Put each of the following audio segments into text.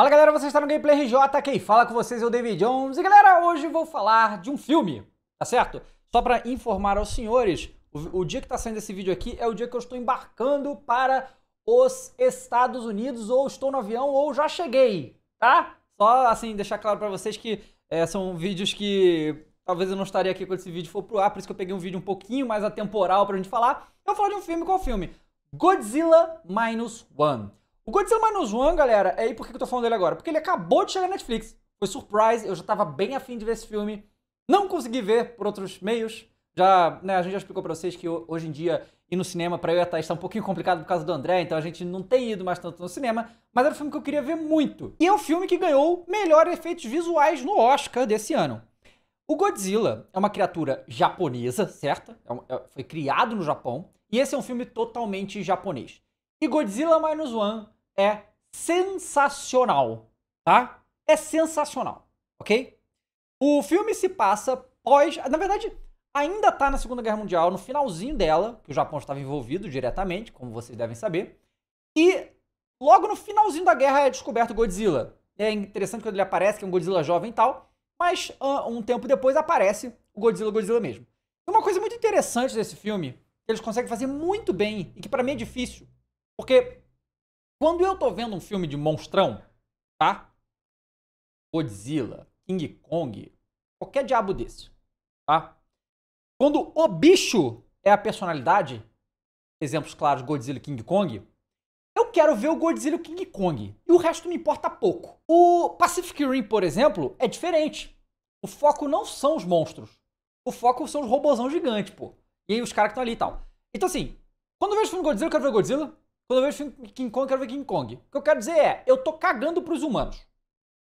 Fala galera, você está no Gameplay RJ, quem fala com vocês é o David Jones e galera, hoje vou falar de um filme, tá certo? Só para informar aos senhores, o, o dia que está saindo esse vídeo aqui é o dia que eu estou embarcando para os Estados Unidos, ou estou no avião, ou já cheguei, tá? Só assim, deixar claro para vocês que é, são vídeos que talvez eu não estaria aqui quando esse vídeo for pro ar, por isso que eu peguei um vídeo um pouquinho mais atemporal pra gente falar. Eu vou falar de um filme, qual filme? Godzilla Minus One. O Godzilla Minus One, galera, é aí por que eu tô falando dele agora? Porque ele acabou de chegar na Netflix. Foi surprise, eu já tava bem afim de ver esse filme. Não consegui ver por outros meios. Já, né, a gente já explicou pra vocês que hoje em dia ir no cinema pra eu e a Thaís tá um pouquinho complicado por causa do André, então a gente não tem ido mais tanto no cinema, mas era um filme que eu queria ver muito. E é um filme que ganhou melhor efeitos visuais no Oscar desse ano. O Godzilla é uma criatura japonesa, certo? É um, é, foi criado no Japão, e esse é um filme totalmente japonês. E Godzilla Minus One é sensacional, tá? É sensacional, ok? O filme se passa pós. Na verdade, ainda tá na Segunda Guerra Mundial, no finalzinho dela, que o Japão estava envolvido diretamente, como vocês devem saber. E logo no finalzinho da guerra é descoberto Godzilla. É interessante quando ele aparece, que é um Godzilla jovem e tal, mas um tempo depois aparece o Godzilla Godzilla mesmo. E uma coisa muito interessante desse filme, que eles conseguem fazer muito bem, e que para mim é difícil, porque quando eu tô vendo um filme de monstrão, tá? Godzilla, King Kong, qualquer diabo desse, tá? Quando o bicho é a personalidade, exemplos claros, Godzilla e King Kong, eu quero ver o Godzilla e o King Kong. E o resto me importa pouco. O Pacific Rim, por exemplo, é diferente. O foco não são os monstros. O foco são os robôzão gigante, pô. E aí os caras que estão ali e tal. Então assim, quando eu vejo o filme Godzilla, eu quero ver o Godzilla. Quando eu vejo King Kong, eu quero ver King Kong. O que eu quero dizer é, eu tô cagando pros humanos.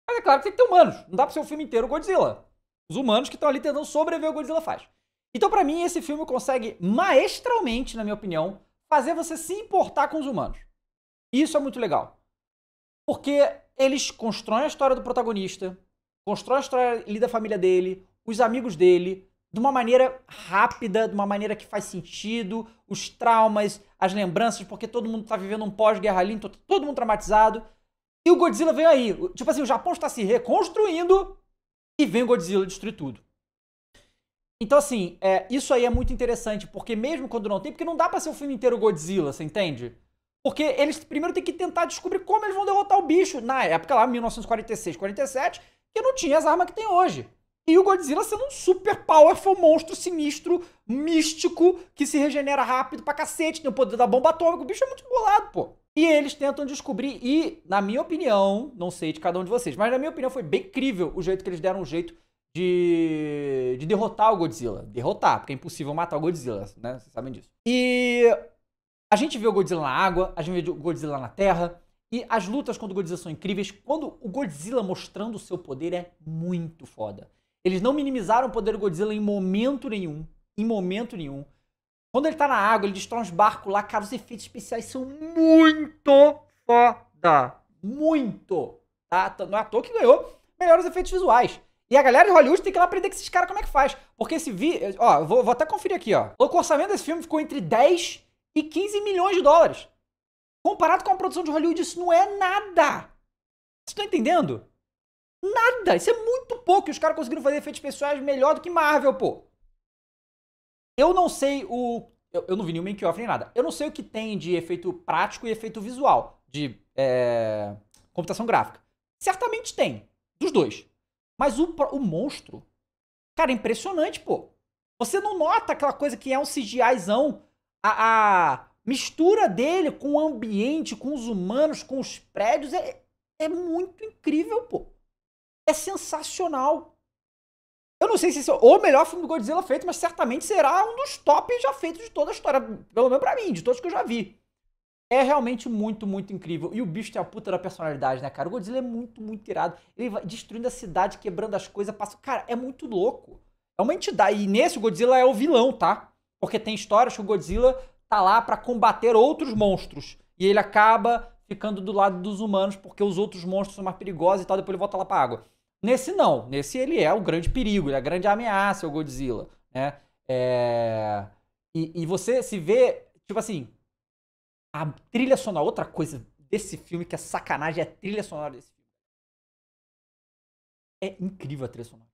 Mas é claro que tem que ter humanos. Não dá pra ser o um filme inteiro Godzilla. Os humanos que estão ali tentando sobreviver o Godzilla faz. Então, para mim, esse filme consegue maestralmente, na minha opinião, fazer você se importar com os humanos. E isso é muito legal. Porque eles constroem a história do protagonista, constroem a história ali da família dele, os amigos dele, de uma maneira rápida, de uma maneira que faz sentido, os traumas, as lembranças, porque todo mundo está vivendo um pós-guerra ali, então tá todo mundo traumatizado. E o Godzilla veio aí. Tipo assim, o Japão está se reconstruindo e vem o Godzilla destruir tudo. Então, assim, é, isso aí é muito interessante, porque mesmo quando não tem, porque não dá para ser o filme inteiro Godzilla, você entende? Porque eles primeiro têm que tentar descobrir como eles vão derrotar o bicho na época lá, 1946, 47, que não tinha as armas que tem hoje. E o Godzilla sendo um super powerful monstro sinistro, místico, que se regenera rápido pra cacete, tem o poder da bomba atômica. O bicho é muito bolado, pô. E eles tentam descobrir, e, na minha opinião, não sei de cada um de vocês, mas na minha opinião foi bem incrível o jeito que eles deram um jeito de, de derrotar o Godzilla. Derrotar, porque é impossível matar o Godzilla, né? Vocês sabem disso. E a gente vê o Godzilla na água, a gente vê o Godzilla na terra, e as lutas contra o Godzilla são incríveis. Quando o Godzilla mostrando o seu poder é muito foda. Eles não minimizaram o poder do Godzilla em momento nenhum. Em momento nenhum. Quando ele tá na água, ele destrói uns barcos lá, cara, os efeitos especiais são muito foda. Muito. Tá? Não é à toa que ganhou melhores efeitos visuais. E a galera de Hollywood tem que lá aprender com esses caras como é que faz. Porque esse vi... Ó, vou, vou até conferir aqui, ó. O orçamento desse filme ficou entre 10 e 15 milhões de dólares. Comparado com a produção de Hollywood, isso não é nada. Vocês estão entendendo? Nada! Isso é muito pouco. E os caras conseguiram fazer efeitos pessoais melhor do que Marvel, pô. Eu não sei o. Eu, eu não vi nenhum make-off nem nada. Eu não sei o que tem de efeito prático e efeito visual, de é, computação gráfica. Certamente tem, dos dois. Mas o, o monstro, cara, é impressionante, pô. Você não nota aquela coisa que é um CGIzão, a, a mistura dele com o ambiente, com os humanos, com os prédios, é, é muito incrível, pô é sensacional. Eu não sei se esse é o melhor filme do Godzilla feito, mas certamente será um dos tops já feitos de toda a história, pelo menos pra mim, de todos que eu já vi. É realmente muito, muito incrível. E o bicho tem a puta da personalidade, né, cara? O Godzilla é muito, muito irado. Ele vai destruindo a cidade, quebrando as coisas, passa. Cara, é muito louco. É uma entidade. E nesse, o Godzilla é o vilão, tá? Porque tem histórias que o Godzilla tá lá para combater outros monstros. E ele acaba ficando do lado dos humanos, porque os outros monstros são mais perigosos e tal, depois ele volta lá pra água. Nesse não, nesse ele é o grande perigo, ele é a grande ameaça, o Godzilla, né? É... E, e você se vê, tipo assim, a trilha sonora, outra coisa desse filme que é sacanagem, é a trilha sonora desse filme. É incrível a trilha sonora.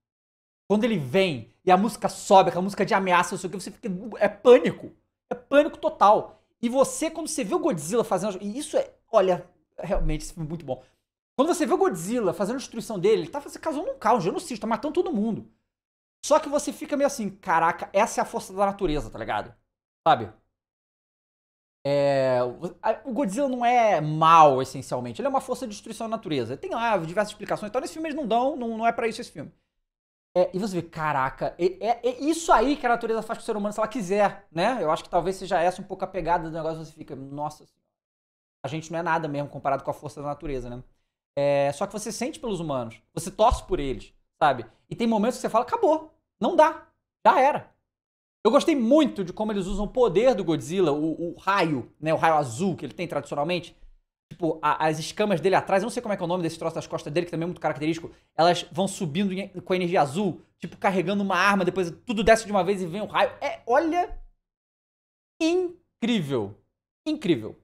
Quando ele vem e a música sobe, aquela música de ameaça, não sei o que, você fica. É pânico. É pânico total. E você, quando você vê o Godzilla fazendo. E isso é olha, realmente esse filme é muito bom. Quando você vê o Godzilla fazendo a destruição dele, ele tá causando um caos, genocídio, tá matando todo mundo. Só que você fica meio assim, caraca, essa é a força da natureza, tá ligado? Sabe? É, o Godzilla não é mal, essencialmente. Ele é uma força de destruição da natureza. Tem lá diversas explicações. Então, nesse filme eles não dão, não, não é para isso esse filme. É, e você vê, caraca, é, é, é, isso aí que a natureza faz com o ser humano se ela quiser, né? Eu acho que talvez seja essa um pouco a pegada do negócio. Você fica, nossa a gente não é nada mesmo comparado com a força da natureza, né? É, só que você sente pelos humanos, você torce por eles, sabe? E tem momentos que você fala, acabou, não dá, já era. Eu gostei muito de como eles usam o poder do Godzilla, o, o raio, né? O raio azul que ele tem tradicionalmente. Tipo, a, as escamas dele atrás, eu não sei como é que é o nome desse troço das costas dele, que também é muito característico. Elas vão subindo em, com a energia azul, tipo, carregando uma arma, depois tudo desce de uma vez e vem o um raio. É, olha. Incrível. Incrível.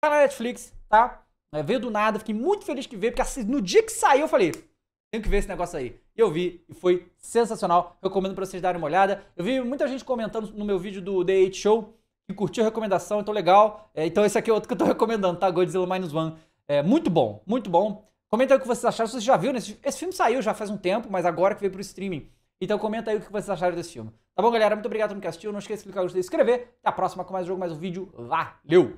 Tá na Netflix, tá? É, veio do nada, fiquei muito feliz que veio, porque assim, no dia que saiu eu falei, tenho que ver esse negócio aí. E eu vi, e foi sensacional. Recomendo pra vocês darem uma olhada. Eu vi muita gente comentando no meu vídeo do The 8 Show, que curtiu a recomendação, então legal. É, então esse aqui é outro que eu tô recomendando, tá? Godzilla Minus One. É, muito bom, muito bom. Comenta aí o que vocês acharam, vocês já viram, né? esse, esse filme saiu já faz um tempo, mas agora que veio pro streaming. Então comenta aí o que vocês acharam desse filme. Tá bom, galera? Muito obrigado por me assistiu. Não esqueça de clicar no gostei e se inscrever. Até a próxima com mais um jogo, mais um vídeo. Valeu!